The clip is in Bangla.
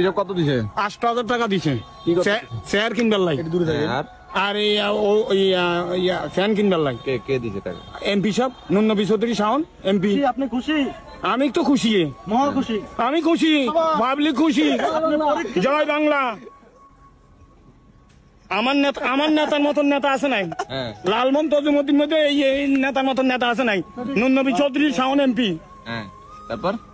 এটা কত দিছে আটশো টাকা দিছে চেয়ার কিনবার লাগে দূরে থাকে আর ফ্যান লাগে কে কে দিছে টাকা এমপি সব নন্নবী চৌধুরী শাওন এমপি আপনি খুশি আমি তো খুশি মহা খুশি আমি খুশি পাবলিক খুশি জয় বাংলা আমার নেতা আমার নেতার মতন নেতা আছে নাই হ্যাঁ। লালমোহন তজুমুদ্দিন মধ্যে এই নেতার মতন নেতা আছে নাই নন্দী চৌধুরী শাওন এমপি হ্যাঁ। তারপর